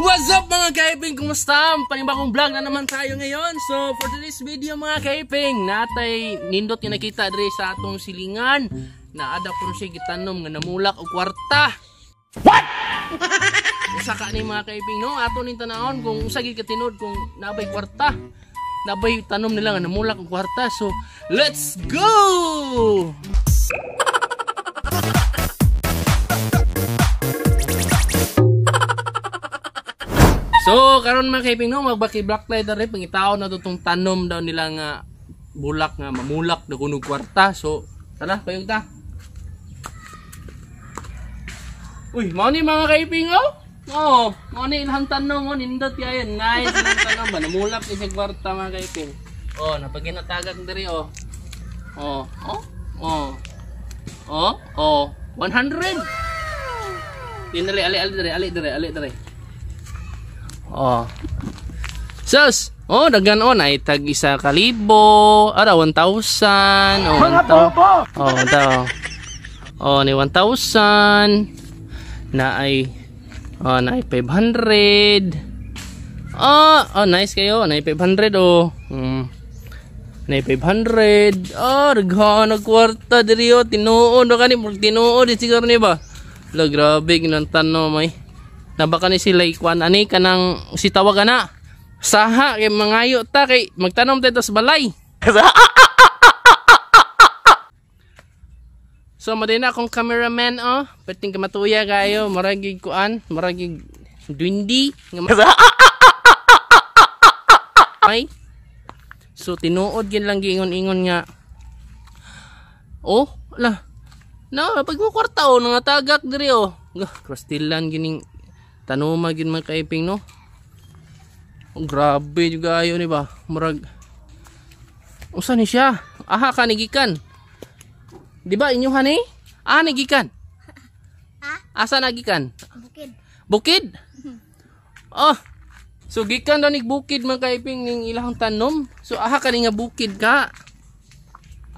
What's up mga kaiping? Kumusta? Panibagong vlog na naman tayo ngayon. So for today's video mga kaiping, natay nindot yung nakita dre sa atong silingan na ada po siya gitanom nga namulak o kwarta. What? Isa ka ni mga kaiping no? Ato ning tanahon kung usa gid katinod kung nabay kwarta. Nabay tanom nila nga namulak o kwarta. So let's go! So karon mga kaiping no magbaki black light dere pangitaw na tutong tanom daw nila nga bulak nga mamulak na kunog kwarta. So tara payog ta. Uy, mao ni mga kaiping oh. Oh, mao ni ilhang tanom oh nindot yayon. Nice tanom ba namulak ni sa kwarta mga kaiping. Oh, napaginatagak dere oh. Oh, oh, oh. Oh, oh. 100. Dinali ali ali dere, ali dere, ali dere. Oh. Sus! Oh, dagan on oh, ay itag isa kalibo, ara 1,000, oh, Mga bobo! Oh, daw. Oh, ni 1,000 na ay oh, na ay 500. Oh, oh nice kayo, na ay 500 oh. Hmm. Na ay 500. Oh, dagan oh, kwarta diri oh, tinuod na kani, tinuod di eh, siguro ni ba. La grabe ginantan no may. Eh na baka ni sila ikuan ani ka si sitawag na saha kay mangayo ta kay magtanom tayo sa balay So mo din akong cameraman oh, ka matuya kayo, maragig kuan, maragig dwindi. Ay. So tinuod gin lang giingon-ingon nga. Oh, la. No, pagkukwarta oh, nga tagak diri oh. Krastilan gining tanuma gin man kaiping no oh, grabe juga ayo ni ba murag usa ni siya aha ka ni di ba inyo hani ah nigikan ha? asa nagikan bukid bukid mhm. oh so gikan daw ni bukid man kaiping ning ilang tanom so aha ka ni nga bukid ka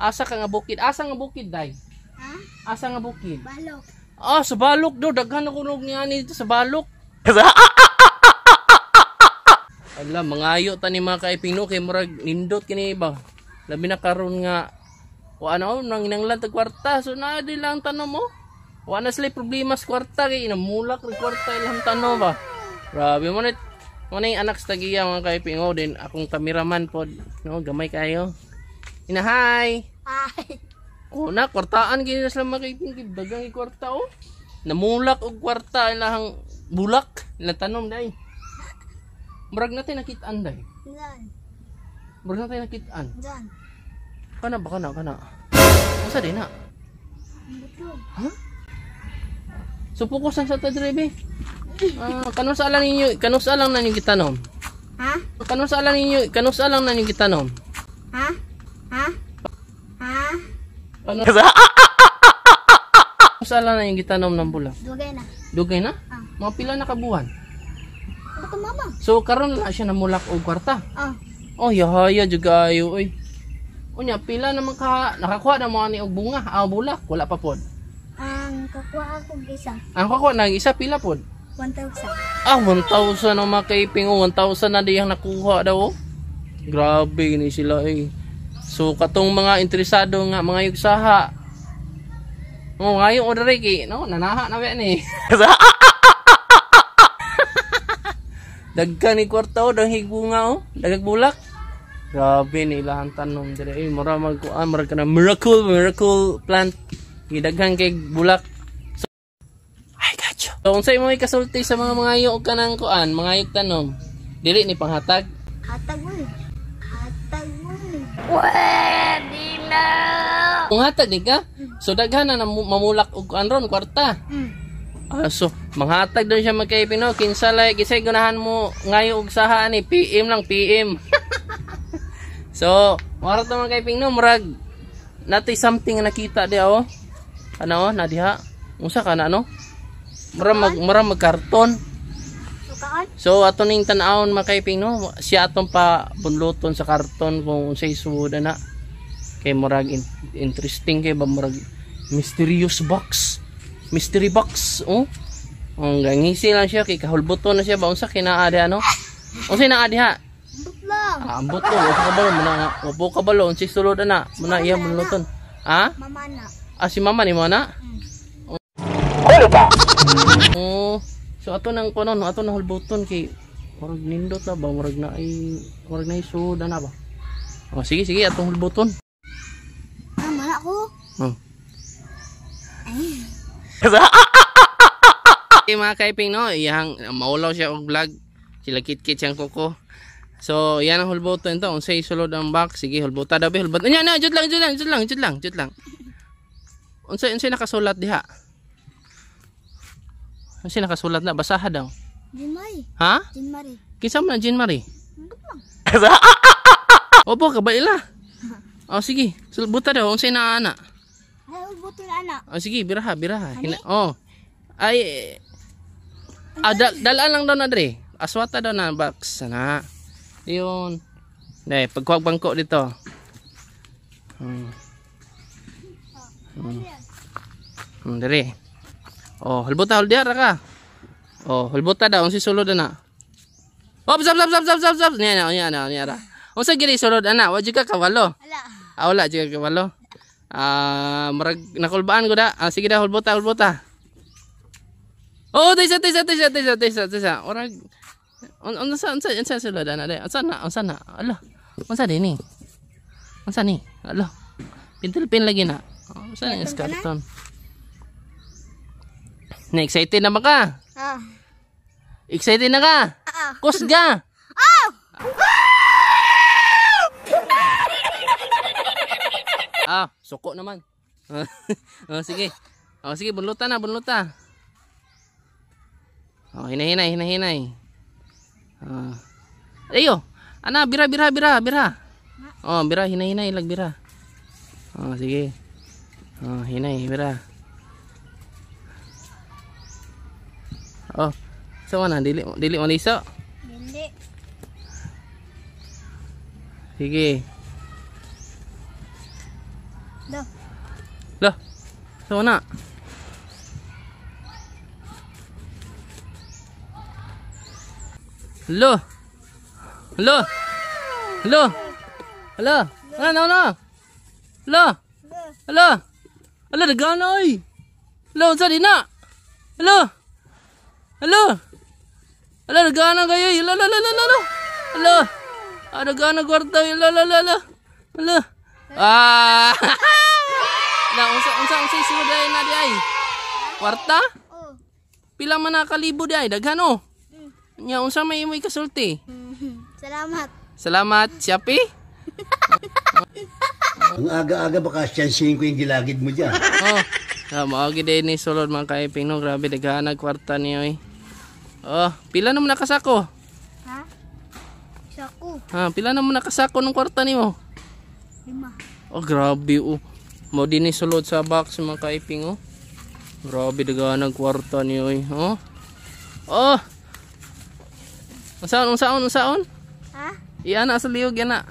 asa ka nga bukid asa nga bukid dai ha? asa nga bukid balok ah sa balok daw daghan ako nog ni ani dito sa balok kasi Ala, mangayo ta ni mga kaipino kay murag nindot kini ba. Labi na karon nga wa ano nang inanglan tag kwarta so na di lang tanom mo. Wa na sila problema sa kwarta kay inamulak ri kwarta ilang tanom ba. Grabe mo na Muna yung anak sa tagiya mga kaipingo din akong tamiraman pod no gamay kayo. Inahay. Hi. Kuna kwartaan gini sila mga kaipingo dagang kwarta oh. Namulak og kwarta ilahang bulak na tanom dai. Murag natin nakitaan dai. Diyan. Murag natin nakitaan. Diyan. Kana ba kana kana. Usa din na. Ha? So focus sa ta drive. Ah, kanon sa alang ninyo, kanon sa alang ninyo gitanom. Ha? Kanon sa alang ninyo, kanon sa alang ninyo gitanom. Ha? Ha? Ha? Kanon sa alang ninyo gitanom ng bulak. Dugay na. Dugay na? Mga pila na kabuhan. Bato ano mama. So karon na siya namulak og kwarta. Ah. Oh, yahaya jud kayo oy. Unya pila naman ka nakakuha na mo ni og bunga, ah bulak, wala pa pod. Ang kakuha ako isa. Ang kakuha na isa pila pod. 1,000. Ah, 1,000 na makiping. Oh, 1,000 na diyang nakuha daw. Oh. Grabe ni sila eh. So, katong mga interesado nga, mga yugsaha. Oh, ngayon order eh, kay, no? Nanaha na ba ni? dagkan ni kwarta oh, dang higbunga o oh. dagag bulak grabe ni ilahan tanom dire eh mura magkuan ah, kuan mura kana miracle miracle plant gidaghan kay bulak so, I got you so unsay mo ikasulti sa mga mangayo og kanang kuan mga mangayo tanom dili ni panghatag hatag mo hatag mo Pwede na! Kung hatag, di ka? So, daghan na mamulak og anron, kwarta. Mm. Aso, ah, manghatag doon siya magkaipin no. Kinsa like isay gunahan mo ngayo og saha ani PM lang PM. so, mara to magkaipin no murag natay something nakita di oh. Ano oh, nadiha. Unsa ka na no? Mura mag mura magkarton. So ato ning tan-awon makaiping no, siya atong pa bunluton sa karton kung unsay suod na. Kay murag in interesting kay ba murag mysterious box mystery box oh ang gangisi lang siya kay kahulbuto na siya baon sa kinaadi ano unsa inaadi ha butlong ah butlong usa ka balon muna nga upo ka balon si sulod na muna iya muluton ha mama na ah si mama ni mana na mm. Kulo ba? Oh. So ato nang kuno ato nang hulboton kay murag nindot na ba murag na ay murag na isud ana ba? Oh sige sige atong hulbuton. Ah, mana ko. Hmm. Oh. Ay. Kasi, ah, ah, ah, ah, ah, ah, ah, ah, ah. mga kaiping, no? Iyang, maulaw siya og vlog. Sila kitkit siyang kuko. So, yan ang hulboto nito. Ang say sulod ang box. Sige, hulbota daw. Hulbota. Anya, na, jud lang, jud lang, jud lang, jud lang, jud lang. Unsay, unsay nakasulat diha? Unsa nakasulat na? Basaha daw. Jean Ha? Jean Marie. Kinsa man na Jean Marie? Opo, ka kabaila. Oh sige. Sulbota daw. Unsay na ana buto na anak. Oh, sige, biraha, biraha. Hina oh. Ay, eh. ah, dal dalaan lang daw na dre. Aswata daw na box. Sana. Yun. Nay, pagkuhag bangko dito. Hmm. Hmm. Hmm, dre. Oh, hulbuta, huldiar ka. Oh, hulbuta daw. si sulod ana. Oh, sab, sab, sab, sab, sab, sab. Niya na, niya na, niya na. Ang sa ana? Wa anak. ka kawalo. Wala. Ah, wala, ka kawalo. Ah, murag nakulbaan ko da. Ah, sige da, hulbota, hulbota. Oh, tisa, tisa, tisa, tisa, tisa, tisa. Orag on on sa unsa sa sila da na de. Asa na, asa na. Alo. Unsa din ni? Unsa ni? Alo. pin lagi na. Oh, sa ni skarton? Na excited na ba ka? Ah. Excited na ka? Oo. Kusga. Oh. Ah, suko naman. oh, sige. Oh, sige, bunlutan na, bunlutan. Oh, hinahinay, hinahinay. Ah. Ayo. Ana, bira, bira, bira, bira. Oh, bira, hinahinay, lag bira. Oh, sige. Oh, hinay, bira. Oh. Sa so, na, dili, dili mo na Dili. Sige. loh Dah. so, na. Lo. Lo. Lo. Lo. Ano loh Lo. Lo. Ala loh oi. Lo loh, di Lo. Lo. Lo. Ala dagan na Lo lo lo lo lo. Lo. Ada gana kwarta. Lo lo lo lo. Lo. Ah! na unsa unsa unsa isulod ay na di ay? Kwarta? Oh. Pila man nakalibo di ay daghan oh. Mm. Nya unsa may imoy kasulti? Salamat. Salamat, Shopee. Ang aga-aga baka chansin ko yung gilagid mo dyan. Oh. Tama mao gid ni sulod man kay Pino, grabe daghan ang kwarta niyo oy. Oh, pila na mo nakasako? Ha? Sako. Ha, pila na mo nakasako ng kwarta nimo? Lima. Oh, grabe oh. Mo din eh, sulod sa box mga kaiping oh. Grabe daganang kwarta niyo oy. Oh. Oh. Unsaon unsaon unsaon? Ha? na sa liog yana.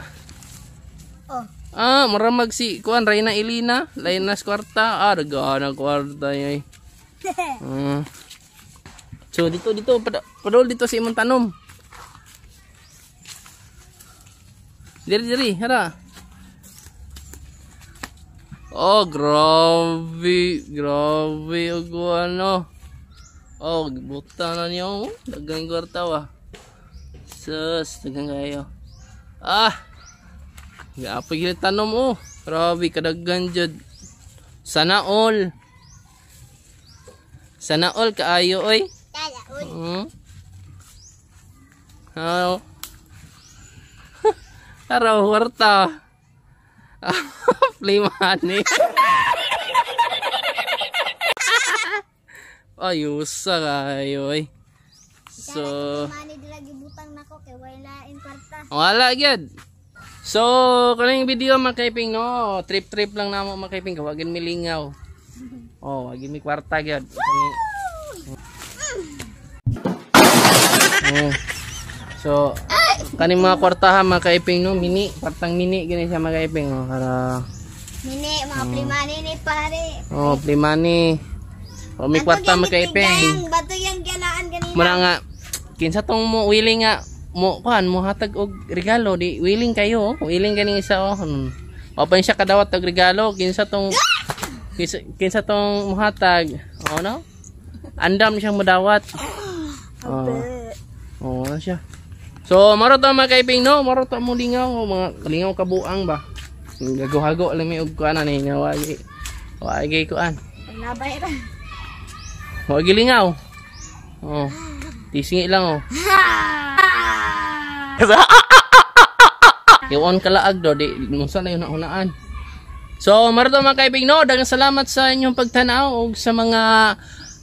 Oh. Ah, maramag si kuan Reyna Elina, na kwarta. Ah, daganang kwarta yoy. ah. So dito dito padol dito si imong tanom. Diri diri, hara. Oh, grabe. Grabe. Ugo, ano. Oh, bukta na niyo. Dagang oh, kwarta wa. Sus, dagang kayo. Ah! Gapag yung tanom, oh. Grabe, kadaggan dyan. Sana all. Sana all kaayo, oy. Sana all. Hmm? Araw, warta. Ah, play money. ay, usa kayo ay. So, wala gyud. So, kaning video makaping no, trip-trip lang namo makaping kawagin milingaw. Oh, wagin mi kwarta gyud. Oh. So, kani mga kwartahan mga kaiping no, mini, kwartang mini gani siya mga kaiping oh, para Nini, mga hmm. plimani ni pare. Oh, plimani. O, oh, may kwarta mo kay Peng. Bato yan galaan ganina. Muna nga, kinsa tong mo willing nga, mo kuan mo hatag og regalo di willing kayo oh. willing ganing isa oh hmm. open siya kadawat og regalo kinsa tong kinsa, kinsa tong muhatag oh no andam siyang mudawat ah, oh oh siya so maro ta mga kaibing no maro mo lingaw oh, mga lingaw kabuang ba Gaguhago lang mi og kuan ani nga wagi. Wagi kuan. Labay ra. Wagi lingaw. Oh. Tisingi lang oh. Iwan ka laag do, di musa na yun unaan So, marito mga kaibig, no, dagang salamat sa inyong pagtanaw o sa mga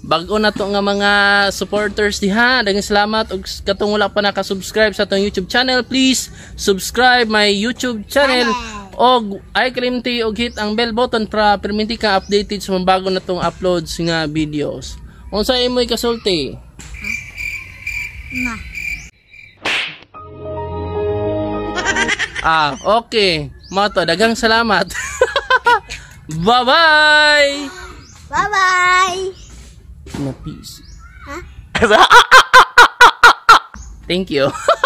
bago na to nga mga supporters diha daghang salamat og katong wala pa naka-subscribe sa atong YouTube channel please subscribe my YouTube channel Hello og I claim to og hit ang bell button para permiti ka updated sa mga bago na tong uploads nga videos. Unsa imoy kasulti? Na. Ah, okay. Mato, dagang salamat. Bye-bye! Bye-bye! Na peace. Ha? Thank you.